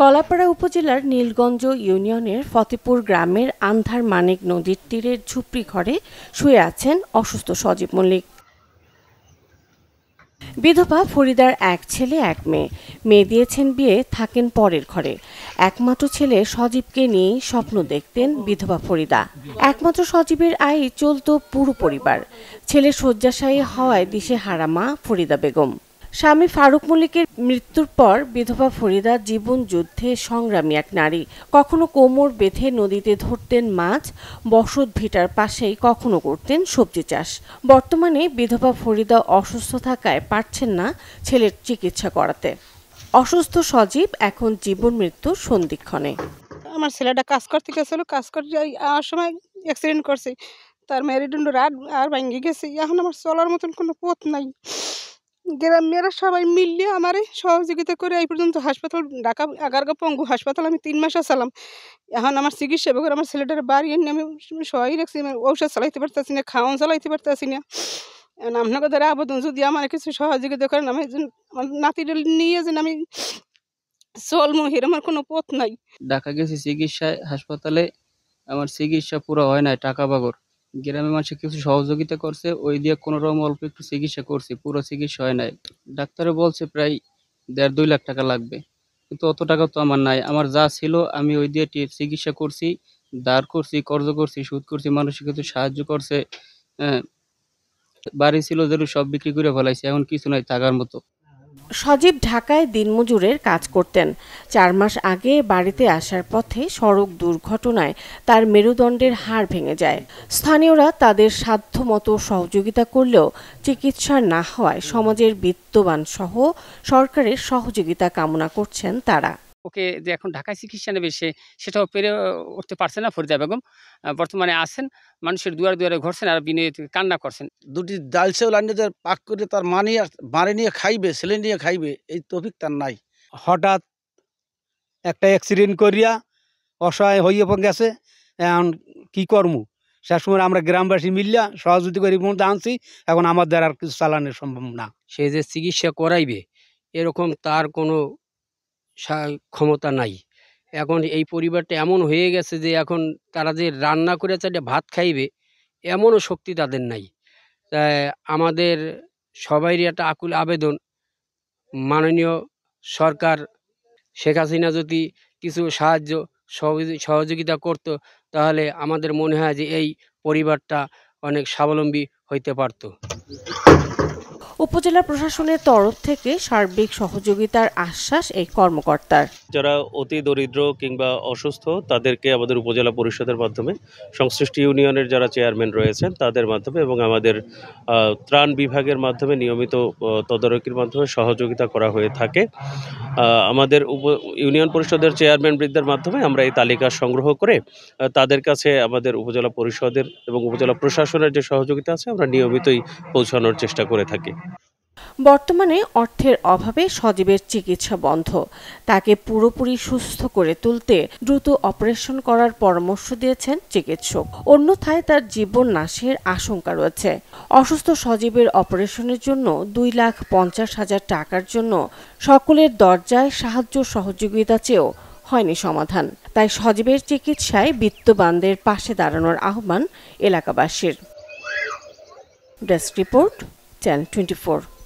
কলাপাড়া উপজেলার নীলগঞ্জ ইউনিয়নের ফতেপুর গ্রামের আন্ধার মানিক নদীর তীরের ঝুপড়ি ঘরে শুয়ে আছেন অসুস্থ সজীব মল্লিক বিধবা ফরিদার এক ছেলে এক মেয়ে মেয়ে দিয়েছেন বিয়ে থাকেন পরের ঘরে একমাত্র ছেলে সজীবকে নিয়ে স্বপ্ন দেখতেন বিধবা ফরিদা একমাত্র সজীবের আয় চলত পুরো পরিবার ছেলে শয্যাশায়ী হওয়ায় দিশে হারামা ফরিদা বেগম স্বামী ফারুক মল্লিকের মৃত্যুর পর বিধবা ফরিদা জীবন যুদ্ধে সংগ্রামী এক নারী কখনো কোমর বেঁধে নদীতে ধরতেন মাছ বসত ভিটার পাশেই কখনো করতেন সবজি চাষ বর্তমানে বিধবা ফরিদা অসুস্থ থাকায় পারছেন না ছেলের চিকিৎসা করাতে অসুস্থ সজীব এখন জীবন মৃত্যুর সন্ধিক্ষণে আমার ছেলেটা কাজ করতে গেছিল কাজ করতে আমার সময় অ্যাক্সিডেন্ট করছে তার মেরুদণ্ড রাগ আর ভাঙ্গি গেছে এখন আমার চলার মতন কোনো পথ নাই গ্রামেরা সবাই মিললে আমার সহযোগিতা করে এই পর্যন্ত হাসপাতাল ঢাকা আগারগা পঙ্গু হাসপাতাল আমি তিন মাস চালাম এখন আমার চিকিৎসা এবার আমার ছেলেটার বাড়ি এনে আমি সবাই রাখছি মানে ঔষধ চালাইতে পারতেছি না খাওয়ান চালাইতে পারতেছি না আপনাকে দ্বারা আবেদন যদি আমার কিছু সহযোগিতা করেন আমি আমার নাতিটা নিয়ে যেন আমি চল মহির আমার কোনো পথ নাই ঢাকা গেছি চিকিৎসায় হাসপাতালে আমার চিকিৎসা পুরো হয় নাই টাকা বাগর গ্রামের মানুষের কিছু সহযোগিতা করছে ওই দিয়ে কোনো রকম অল্প একটু চিকিৎসা করছি পুরো চিকিৎসা হয় নাই ডাক্তারও বলছে প্রায় দেড় দুই লাখ টাকা লাগবে কিন্তু অত টাকা তো আমার নাই আমার যা ছিল আমি ওই দিয়ে চিকিৎসা করছি দাঁড় করছি কর্জ করছি সুদ করছি মানুষের কিছু সাহায্য করছে হ্যাঁ বাড়ি ছিল যেন সব বিক্রি করে ফেলাইছে এখন কিছু নাই থাকার মতো সজীব ঢাকায় দিনমজুরের কাজ করতেন চার মাস আগে বাড়িতে আসার পথে সড়ক দুর্ঘটনায় তার মেরুদণ্ডের হাড় ভেঙে যায় স্থানীয়রা তাদের সাধ্য মতো সহযোগিতা করলেও চিকিৎসা না হওয়ায় সমাজের বিত্তবান সহ সরকারের সহযোগিতা কামনা করছেন তারা ওকে যে এখন ঢাকায় চিকিৎসা নেবে সে সেটাও পেরে উঠতে পারছে না ফরিদা বেগম বর্তমানে আছেন মানুষের দুয়ারে দুয়ারে ঘরছেন আর বিনয় কান্না করছেন দুটি ডাল সেউল আনিয়ে পাক করে তার মানি মারে নিয়ে খাইবে ছেলে নিয়ে খাইবে এই তফিক তার নাই হঠাৎ একটা অ্যাক্সিডেন্ট করিয়া অসহায় হইয়া পড়ে গেছে এখন কী কর্ম সময় আমরা গ্রামবাসী মিললা সহযোগিতা করে মধ্যে আনছি এখন আমার দ্বারা আর কিছু চালানো সম্ভব না সে যে চিকিৎসা করাইবে এরকম তার কোনো ক্ষমতা নাই এখন এই পরিবারটা এমন হয়ে গেছে যে এখন তারা যে রান্না করে চাইলে ভাত খাইবে এমনও শক্তি তাদের নাই তাই আমাদের সবাইরই একটা আকুল আবেদন মাননীয় সরকার শেখ হাসিনা যদি কিছু সাহায্য সহযোগিতা করত তাহলে আমাদের মনে হয় যে এই পরিবারটা অনেক স্বাবলম্বী হইতে পারত উপজেলা প্রশাসনের তরফ থেকে সার্বিক সহযোগিতার আশ্বাস এই কর্মকর্তার যারা অতি দরিদ্র কিংবা অসুস্থ তাদেরকে আমাদের উপজেলা পরিষদের মাধ্যমে সংশ্লিষ্ট ইউনিয়নের যারা চেয়ারম্যান রয়েছেন তাদের মাধ্যমে এবং আমাদের ত্রাণ বিভাগের মাধ্যমে নিয়মিত তদারকির মাধ্যমে সহযোগিতা করা হয়ে থাকে আমাদের উপ ইউনিয়ন পরিষদের চেয়ারম্যান বৃদ্ধের মাধ্যমে আমরা এই তালিকা সংগ্রহ করে তাদের কাছে আমাদের উপজেলা পরিষদের এবং উপজেলা প্রশাসনের যে সহযোগিতা আছে আমরা নিয়মিতই পৌঁছানোর চেষ্টা করে থাকি বর্তমানে অর্থের অভাবে সজীবের চিকিৎসা বন্ধ তাকে পুরোপুরি সুস্থ করে তুলতে দ্রুত অপারেশন করার পরামর্শ দিয়েছেন চিকিৎসক অন্যথায় তার জীবন নাশের আশঙ্কা রয়েছে অসুস্থ সজীবের অপারেশনের জন্য দুই লাখ পঞ্চাশ হাজার টাকার জন্য সকলের দরজায় সাহায্য সহযোগিতা চেয়েও হয়নি সমাধান তাই সজীবের চিকিৎসায় বিত্তবানদের পাশে দাঁড়ানোর আহ্বান এলাকাবাসীর ডেস্ক রিপোর্ট চ্যানেল টোয়েন্টি